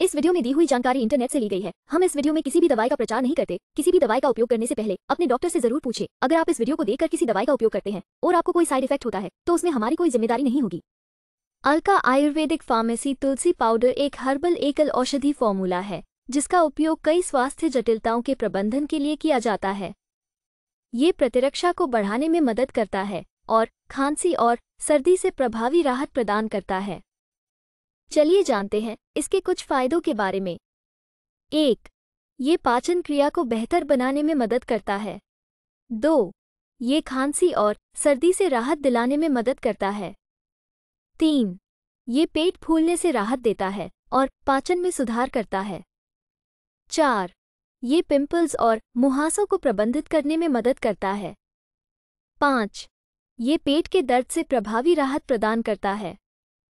इस वीडियो में दी हुई जानकारी इंटरनेट से ली गई है हम इस वीडियो में किसी भी दवाई का प्रचार नहीं करते किसी भी दवाई का उपयोग करने से पहले अपने डॉक्टर से जरूर पूछे अगर आप इस वीडियो को देखकर किसी दवाई का उपयोग करते हैं और आपको कोई साइड इफेक्ट होता है तो उसमें हमारी कोई जिम्मेदारी नहीं होगी अलका आयुर्वेदिक फार्मेसी तुलसी पाउडर एक हर्बल एकल औषधि फॉर्मूला है जिसका उपयोग कई स्वास्थ्य जटिलताओं के प्रबंधन के लिए किया जाता है ये प्रतिरक्षा को बढ़ाने में मदद करता है और खांसी और सर्दी से प्रभावी राहत प्रदान करता है चलिए जानते हैं इसके कुछ फायदों के बारे में एक ये पाचन क्रिया को बेहतर बनाने में मदद करता है दो ये खांसी और सर्दी से राहत दिलाने में मदद करता है तीन ये पेट फूलने से राहत देता है और पाचन में सुधार करता है चार ये पिंपल्स और मुहासों को प्रबंधित करने में मदद करता है पाँच ये पेट के दर्द से प्रभावी राहत प्रदान करता है